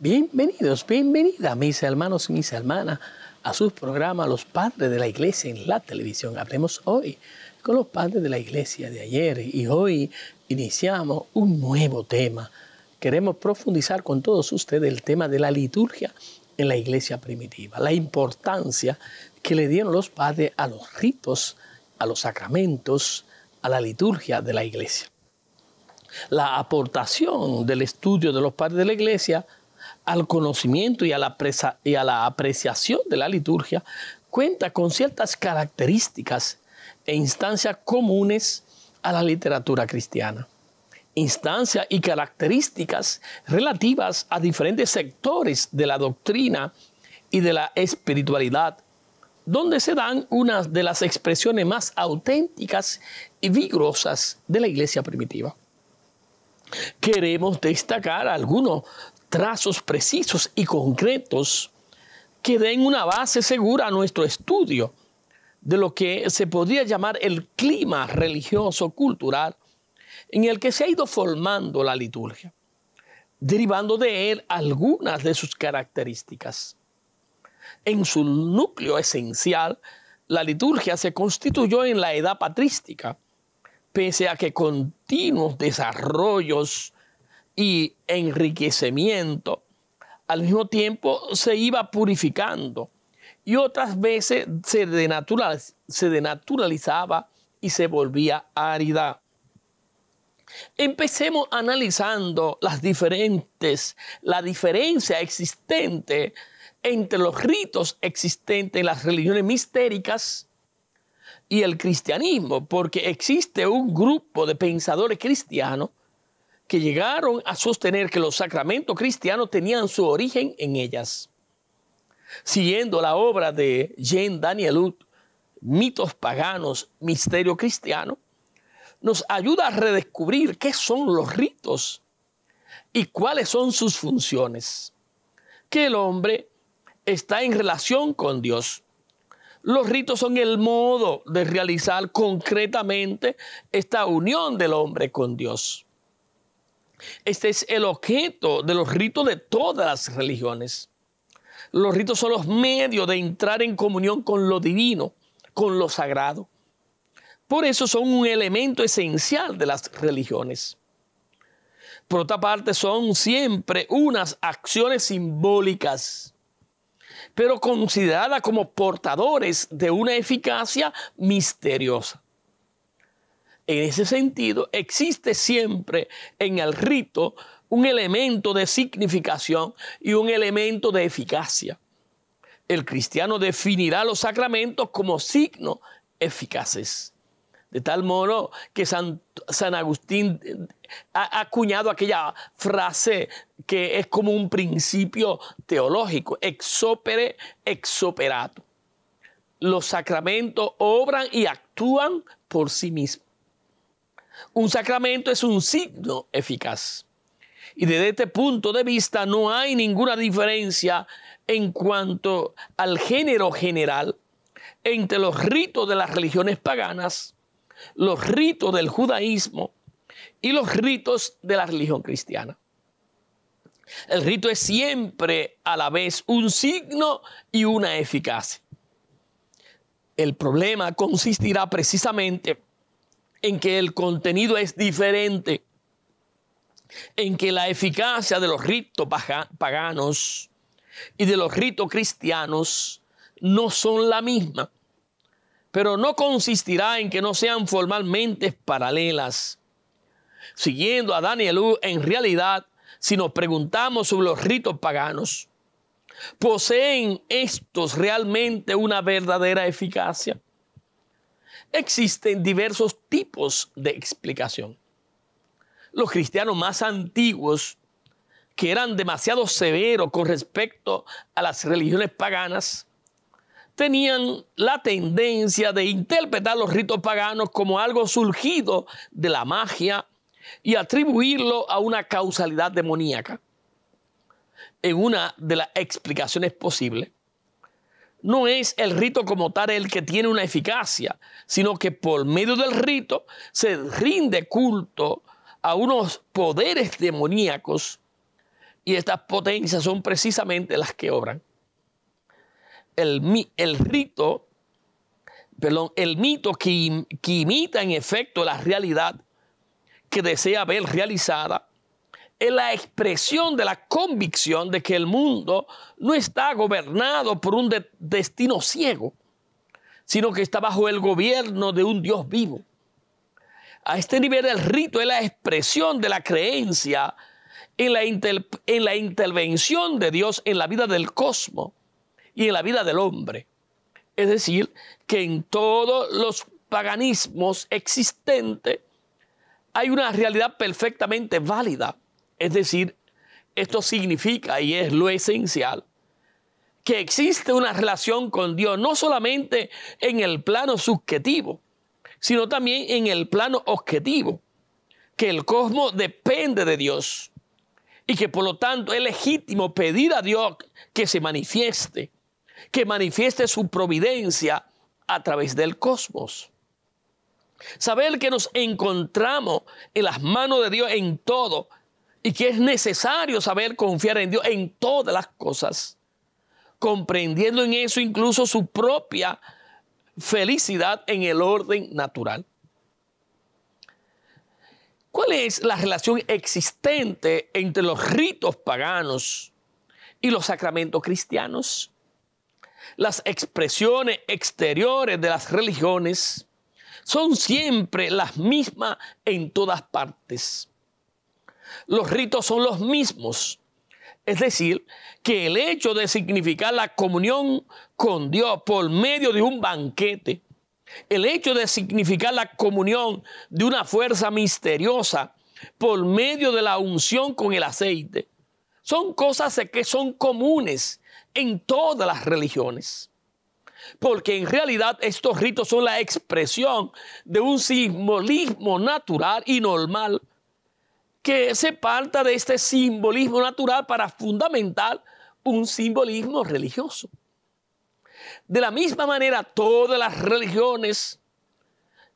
Bienvenidos, bienvenida, mis hermanos y mis hermanas, a sus programas Los Padres de la Iglesia en la televisión. Hablemos hoy con los padres de la Iglesia de ayer y hoy iniciamos un nuevo tema. Queremos profundizar con todos ustedes el tema de la liturgia en la Iglesia primitiva, la importancia que le dieron los padres a los ritos, a los sacramentos, a la liturgia de la Iglesia. La aportación del estudio de los padres de la Iglesia al conocimiento y a la, apreciación de la liturgia, cuenta con ciertas características e instancias comunes a la literatura cristiana. Instancias y características relativas a diferentes sectores de la doctrina y de la espiritualidad, donde se dan unas de las expresiones más auténticas y vigorosas de la iglesia primitiva. Queremos destacar algunos trazos precisos y concretos que den una base segura a nuestro estudio de lo que se podría llamar el clima religioso cultural en el que se ha ido formando la liturgia, derivando de él algunas de sus características. En su núcleo esencial, la liturgia se constituyó en la edad patrística, pese a que continuos desarrollos y enriquecimiento. Al mismo tiempo se iba purificando y otras veces se, denaturalizaba y se volvía árida. Empecemos analizando las diferentes, la diferencia existente entre los ritos existentes en las religiones mistéricas y el cristianismo, porque existe un grupo de pensadores cristianos que llegaron a sostener que los sacramentos cristianos tenían su origen en ellas. Siguiendo la obra de Jean Danielut, Mitos paganos, misterio cristiano, nos ayuda a redescubrir qué son los ritos y cuáles son sus funciones. Que el hombre está en relación con Dios. Los ritos son el modo de realizar concretamente esta unión del hombre con Dios. Este es el objeto de los ritos de todas las religiones. Los ritos son los medios de entrar en comunión con lo divino, con lo sagrado. Por eso son un elemento esencial de las religiones. Por otra parte, son siempre unas acciones simbólicas, pero consideradas como portadores de una eficacia misteriosa. En ese sentido, existe siempre en el rito un elemento de significación y un elemento de eficacia. El cristiano definirá los sacramentos como signos eficaces. De tal modo que San, Agustín eh, ha acuñado aquella frase que es como un principio teológico, exopere exoperato. Los sacramentos obran y actúan por sí mismos. Un sacramento es un signo eficaz. Y desde este punto de vista no hay ninguna diferencia en cuanto al género general entre los ritos de las religiones paganas, los ritos del judaísmo y los ritos de la religión cristiana. El rito es siempre a la vez un signo y una eficacia. El problema consistirá precisamente en que el contenido es diferente, en que la eficacia de los ritos paganos y de los ritos cristianos no son la misma, pero no consistirá en que no sean formalmente paralelas. Siguiendo a Daniel, en realidad, si nos preguntamos sobre los ritos paganos, ¿poseen estos realmente una verdadera eficacia? Existen diversos tipos de explicación. Los cristianos más antiguos, que eran demasiado severos con respecto a las religiones paganas, tenían la tendencia de interpretar los ritos paganos como algo surgido de la magia y atribuirlo a una causalidad demoníaca. En una de las explicaciones posibles, no es el rito como tal el que tiene una eficacia, sino que por medio del rito se rinde culto a unos poderes demoníacos y estas potencias son precisamente las que obran. El, el rito, perdón, el mito que imita en efecto la realidad que desea ver realizada es la expresión de la convicción de que el mundo no está gobernado por un destino ciego, sino que está bajo el gobierno de un Dios vivo. A este nivel el rito es la expresión de la creencia en la, en la intervención de Dios en la vida del cosmos y en la vida del hombre. Es decir, que en todos los paganismos existentes hay una realidad perfectamente válida es decir, esto significa, y es lo esencial, que existe una relación con Dios, no solamente en el plano subjetivo, sino también en el plano objetivo, que el cosmos depende de Dios y que por lo tanto es legítimo pedir a Dios que se manifieste, que manifieste su providencia a través del cosmos. Saber que nos encontramos en las manos de Dios en todo y que es necesario saber confiar en Dios en todas las cosas, comprendiendo en eso incluso su propia felicidad en el orden natural. ¿Cuál es la relación existente entre los ritos paganos y los sacramentos cristianos? Las expresiones exteriores de las religiones son siempre las mismas en todas partes los ritos son los mismos. Es decir, que el hecho de significar la comunión con Dios por medio de un banquete, el hecho de significar la comunión de una fuerza misteriosa por medio de la unción con el aceite, son cosas que son comunes en todas las religiones. Porque en realidad estos ritos son la expresión de un simbolismo natural y normal que se parta de este simbolismo natural para fundamentar un simbolismo religioso. De la misma manera, todas las religiones,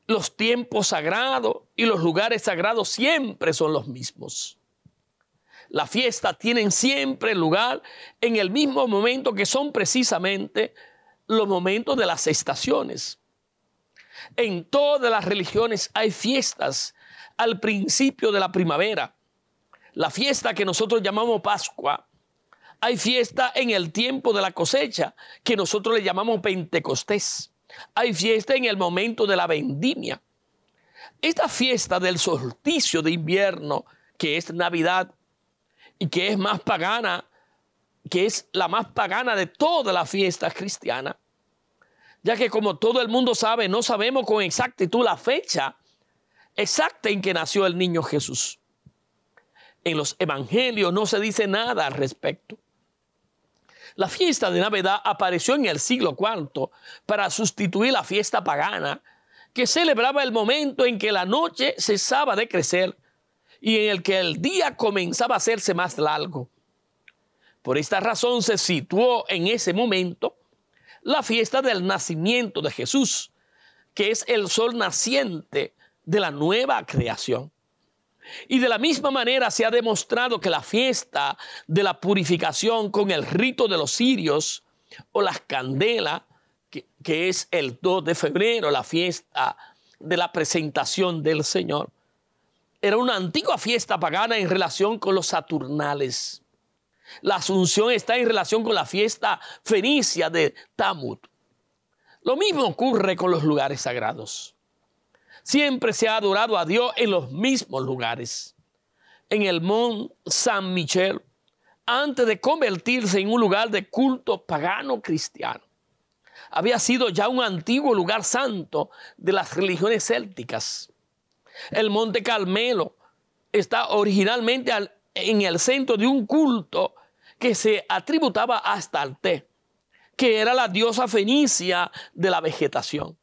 los tiempos sagrados y los lugares sagrados siempre son los mismos. Las fiestas tienen siempre lugar en el mismo momento que son precisamente los momentos de las estaciones. En todas las religiones hay fiestas al principio de la primavera. La fiesta que nosotros llamamos Pascua, hay fiesta en el tiempo de la cosecha, que nosotros le llamamos Pentecostés. Hay fiesta en el momento de la vendimia. Esta fiesta del solsticio de invierno, que es Navidad, y que es más pagana, que es la más pagana de todas las fiestas cristianas, ya que como todo el mundo sabe, no sabemos con exactitud la fecha exacta en que nació el niño Jesús. En los evangelios no se dice nada al respecto. La fiesta de Navidad apareció en el siglo IV para sustituir la fiesta pagana que celebraba el momento en que la noche cesaba de crecer y en el que el día comenzaba a hacerse más largo. Por esta razón se situó en ese momento la fiesta del nacimiento de Jesús, que es el sol naciente de la nueva creación. Y de la misma manera se ha demostrado que la fiesta de la purificación con el rito de los sirios o las candelas, que, es el 2 de febrero, la fiesta de la presentación del Señor, era una antigua fiesta pagana en relación con los Saturnales. La Asunción está en relación con la fiesta fenicia de Tamut. Lo mismo ocurre con los lugares sagrados. Siempre se ha adorado a Dios en los mismos lugares. En el Mont San Michel, antes de convertirse en un lugar de culto pagano cristiano. Había sido ya un antiguo lugar santo de las religiones célticas. El Monte Carmelo está originalmente en el centro de un culto que se atributaba a Astarte, que era la diosa fenicia de la vegetación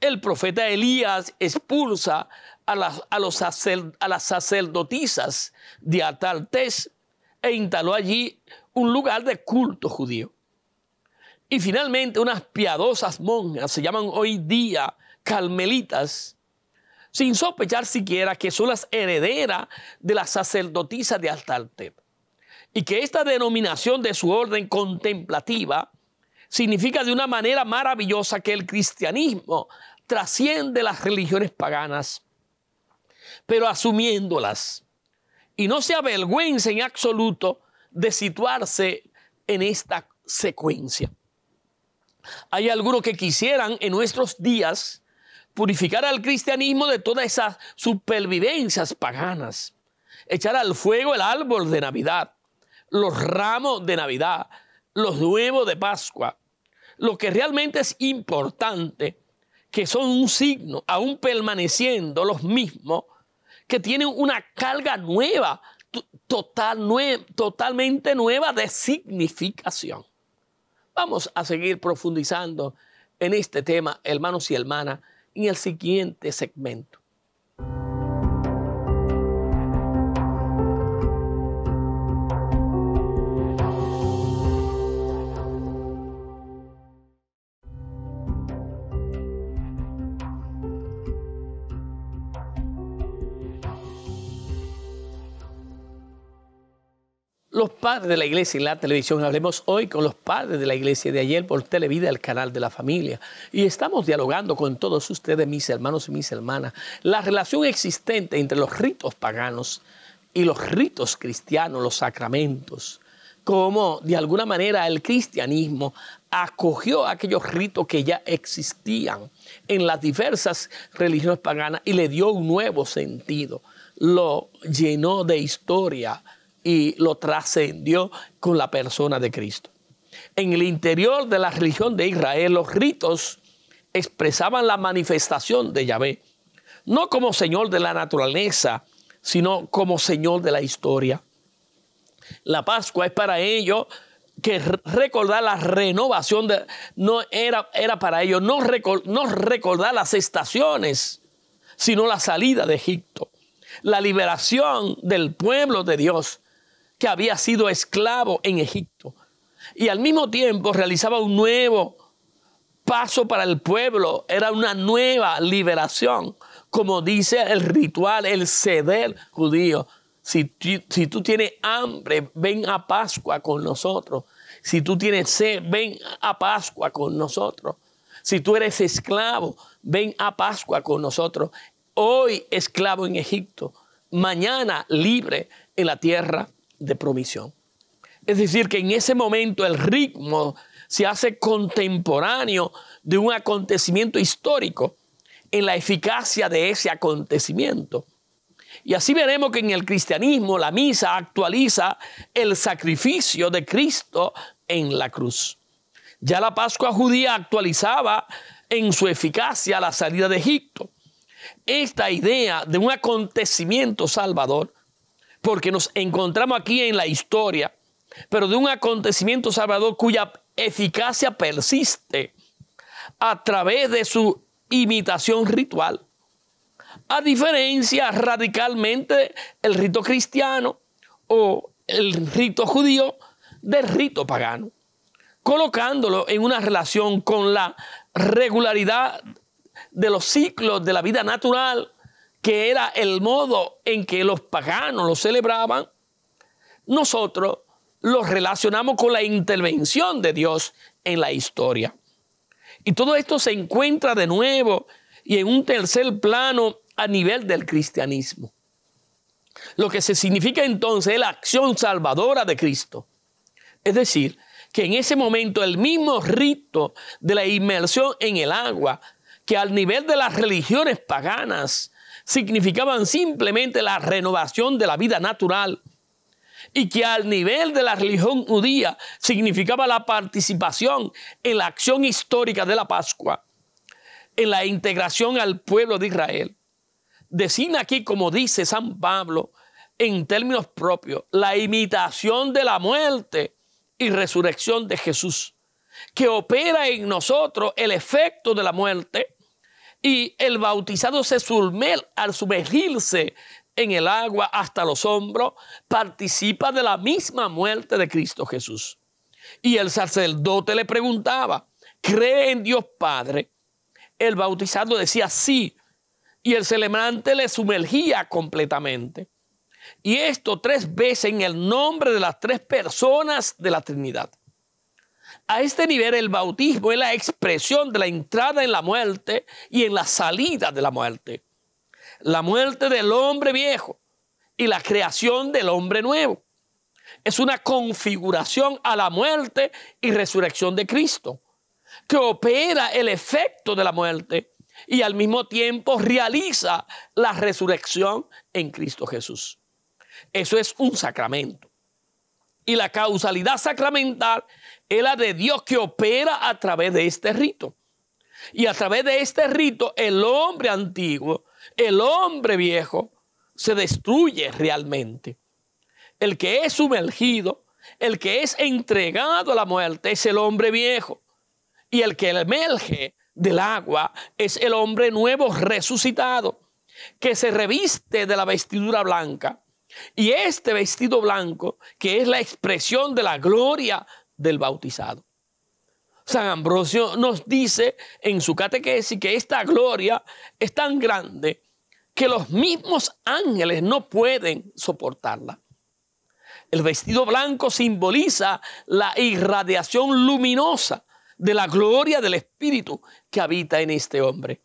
el profeta Elías expulsa a las, los a las sacerdotisas de Ataltes e instaló allí un lugar de culto judío. Y finalmente unas piadosas monjas, se llaman hoy día carmelitas, sin sospechar siquiera que son las herederas de las sacerdotisas de Altarte, y que esta denominación de su orden contemplativa significa de una manera maravillosa que el cristianismo trasciende las religiones paganas, pero asumiéndolas. Y no se avergüenza en absoluto de situarse en esta secuencia. Hay algunos que quisieran en nuestros días purificar al cristianismo de todas esas supervivencias paganas, echar al fuego el árbol de Navidad, los ramos de Navidad, los huevos de Pascua, lo que realmente es importante, que son un signo, aún permaneciendo los mismos, que tienen una carga nueva, total, totalmente nueva de significación. Vamos a seguir profundizando en este tema, hermanos y hermanas, en el siguiente segmento. Los padres de la iglesia y la televisión, hablemos hoy con los padres de la iglesia de ayer por Televida, el canal de la familia. Y estamos dialogando con todos ustedes, mis hermanos y mis hermanas, la relación existente entre los ritos paganos y los ritos cristianos, los sacramentos. Cómo de alguna manera el cristianismo acogió aquellos ritos que ya existían en las diversas religiones paganas y le dio un nuevo sentido, lo llenó de historia y lo trascendió con la persona de Cristo. En el interior de la religión de Israel, los ritos expresaban la manifestación de Yahvé, no como Señor de la naturaleza, sino como Señor de la historia. La Pascua es para ellos que recordar la renovación de, no era, era para ellos no recordar las estaciones, sino la salida de Egipto, la liberación del pueblo de Dios que había sido esclavo en Egipto. Y al mismo tiempo realizaba un nuevo paso para el pueblo, era una nueva liberación, como dice el ritual, el ceder judío. Si, si, tú tienes hambre, ven a Pascua con nosotros. Si tú tienes sed, ven a Pascua con nosotros. Si tú eres esclavo, ven a Pascua con nosotros. Hoy esclavo en Egipto, mañana libre en la tierra de Es decir, que en ese momento el ritmo se hace contemporáneo de un acontecimiento histórico en la eficacia de ese acontecimiento. Y así veremos que en el cristianismo la misa actualiza el sacrificio de Cristo en la cruz. Ya la Pascua judía actualizaba en su eficacia la salida de Egipto. Esta idea de un acontecimiento salvador porque nos encontramos aquí en la historia, pero de un acontecimiento salvador cuya eficacia persiste a través de su imitación ritual. A diferencia radicalmente el rito cristiano o el rito judío del rito pagano, colocándolo en una relación con la regularidad de los ciclos de la vida natural que era el modo en que los paganos lo celebraban, nosotros lo relacionamos con la intervención de Dios en la historia. Y todo esto se encuentra de nuevo y en un tercer plano a nivel del cristianismo. Lo que se significa entonces es la acción salvadora de Cristo. Es decir, que en ese momento el mismo rito de la inmersión en el agua, que al nivel de las religiones paganas significaban simplemente la renovación de la vida natural y que al nivel de la religión judía significaba la participación en la acción histórica de la Pascua, en la integración al pueblo de Israel. Decina aquí, como dice San Pablo, en términos propios, la imitación de la muerte y resurrección de Jesús, que opera en nosotros el efecto de la muerte y el bautizado se al sumergirse en el agua hasta los hombros, participa de la misma muerte de Cristo Jesús. Y el sacerdote le preguntaba, ¿cree en Dios Padre? El bautizado decía sí, y el celebrante le sumergía completamente. Y esto tres veces en el nombre de las tres personas de la Trinidad. A este nivel el bautismo es la expresión de la entrada en la muerte y en la salida de la muerte. La muerte del hombre viejo y la creación del hombre nuevo. Es una configuración a la muerte y resurrección de Cristo, que opera el efecto de la muerte y al mismo tiempo realiza la resurrección en Cristo Jesús. Eso es un sacramento. Y la causalidad sacramental es la de Dios que opera a través de este rito. Y a través de este rito el hombre antiguo, el hombre viejo, se destruye realmente. El que es sumergido, el que es entregado a la muerte es el hombre viejo. Y el que emerge del agua es el hombre nuevo resucitado, que se reviste de la vestidura blanca. Y este vestido blanco, que es la expresión de la gloria del bautizado. San Ambrosio nos dice en su catequesis que esta gloria es tan grande que los mismos ángeles no pueden soportarla. El vestido blanco simboliza la irradiación luminosa de la gloria del Espíritu que habita en este hombre.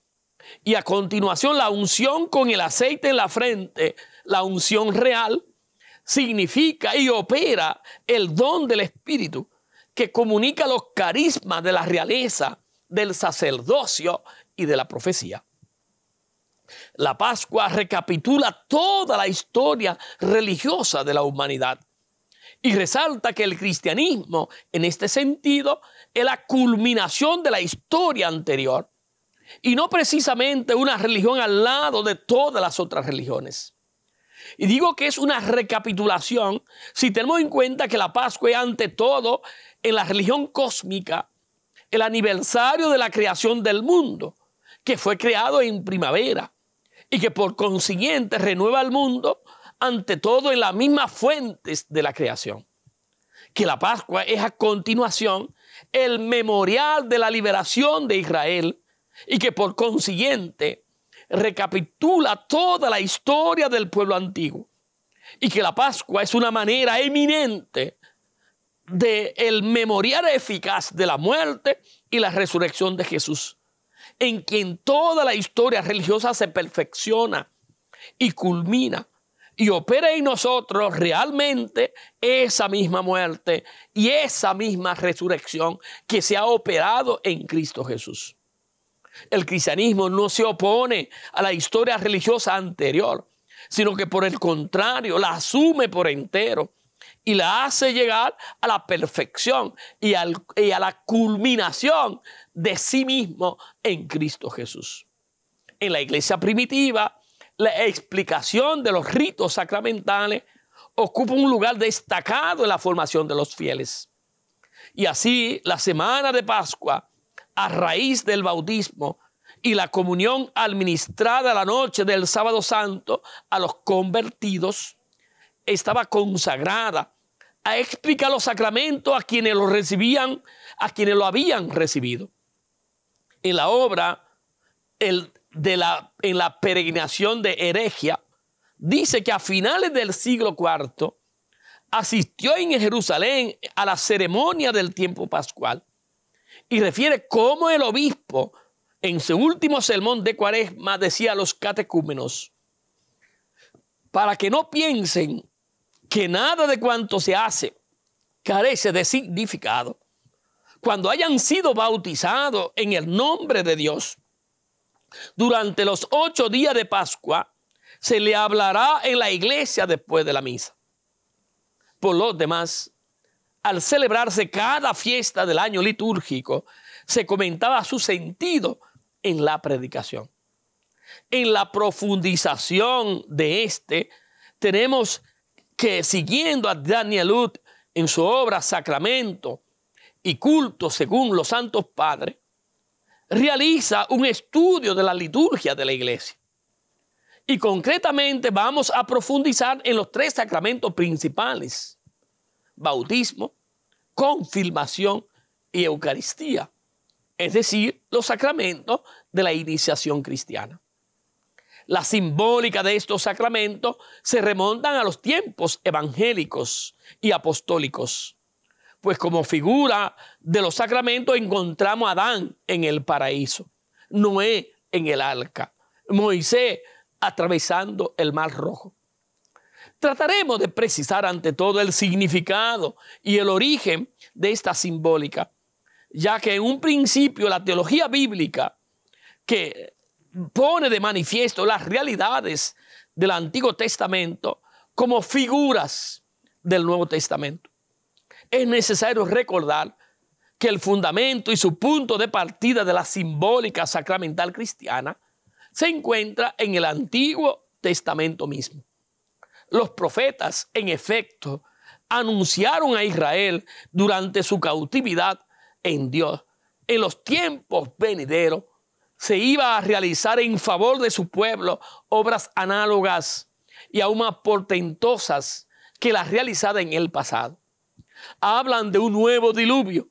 Y a continuación la unción con el aceite en la frente, la unción real, significa y opera el don del Espíritu que comunica los carismas de la realeza, del sacerdocio y de la profecía. La Pascua recapitula toda la historia religiosa de la humanidad y resalta que el cristianismo, en este sentido, es la culminación de la historia anterior y no precisamente una religión al lado de todas las otras religiones. Y digo que es una recapitulación si tenemos en cuenta que la Pascua es ante todo en la religión cósmica el aniversario de la creación del mundo, que fue creado en primavera y que por consiguiente renueva el mundo ante todo en las mismas fuentes de la creación. Que la Pascua es a continuación el memorial de la liberación de Israel y que por consiguiente recapitula toda la historia del pueblo antiguo. Y que la Pascua es una manera eminente del memorial eficaz de la muerte y la resurrección de Jesús, en quien toda la historia religiosa se perfecciona y culmina y opera en nosotros realmente esa misma muerte y esa misma resurrección que se ha operado en Cristo Jesús. El cristianismo no se opone a la historia religiosa anterior, sino que por el contrario la asume por entero y la hace llegar a la perfección y, a la culminación de sí mismo en Cristo Jesús. En la iglesia primitiva, la explicación de los ritos sacramentales ocupa un lugar destacado en la formación de los fieles. Y así, la semana de Pascua, a raíz del bautismo y la comunión administrada la noche del sábado santo a los convertidos, estaba consagrada a explicar los sacramentos a quienes los recibían, a quienes lo habían recibido. En la obra el, de la, en la peregrinación de Heregia, dice que a finales del siglo IV asistió en Jerusalén a la ceremonia del tiempo pascual y refiere cómo el obispo en su último sermón de Cuaresma decía a los catecúmenos, para que no piensen que nada de cuanto se hace carece de significado cuando hayan sido bautizados en el nombre de Dios. Durante los ocho días de Pascua se le hablará en la iglesia después de la misa. Por los demás, al celebrarse cada fiesta del año litúrgico, se comentaba su sentido en la predicación. En la profundización de este, tenemos que siguiendo a Daniel Danielud en su obra Sacramento y culto según los santos padres, realiza un estudio de la liturgia de la iglesia. Y concretamente vamos a profundizar en los tres sacramentos principales, bautismo, confirmación y Eucaristía, es decir, los sacramentos de la iniciación cristiana la simbólica de estos sacramentos se remontan a los tiempos evangélicos y apostólicos. Pues como figura de los sacramentos encontramos a Adán en el paraíso, Noé en el arca, Moisés atravesando el mar rojo. Trataremos de precisar ante todo el significado y el origen de esta simbólica, ya que en un principio la teología bíblica que pone de manifiesto las realidades del Antiguo Testamento como figuras del Nuevo Testamento. Es necesario recordar que el fundamento y su punto de partida de la simbólica sacramental cristiana se encuentra en el Antiguo Testamento mismo. Los profetas, en efecto, anunciaron a Israel durante su cautividad en Dios, en los tiempos venideros, se iba a realizar en favor de su pueblo obras análogas y aún más portentosas que las realizadas en el pasado. Hablan de un nuevo diluvio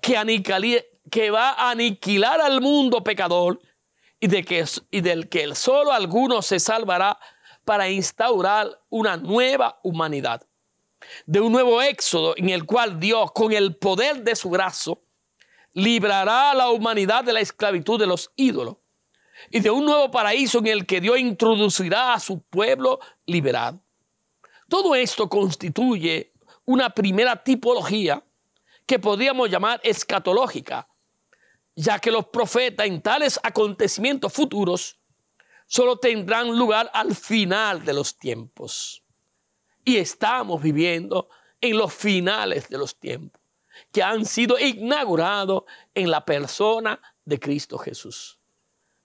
que, va a aniquilar al mundo pecador y, de que, del que solo alguno se salvará para instaurar una nueva humanidad. De un nuevo éxodo en el cual Dios, con el poder de su brazo, librará a la humanidad de la esclavitud de los ídolos y de un nuevo paraíso en el que Dios introducirá a su pueblo liberado. Todo esto constituye una primera tipología que podríamos llamar escatológica, ya que los profetas en tales acontecimientos futuros solo tendrán lugar al final de los tiempos. Y estamos viviendo en los finales de los tiempos que han sido inaugurados en la persona de Cristo Jesús.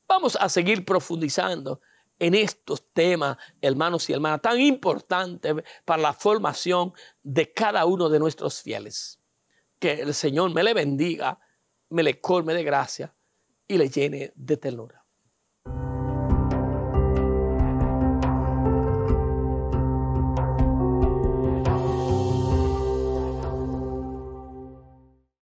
Vamos a seguir profundizando en estos temas, hermanos y hermanas, tan importantes para la formación de cada uno de nuestros fieles. Que el Señor me le bendiga, me le colme de gracia y le llene de ternura.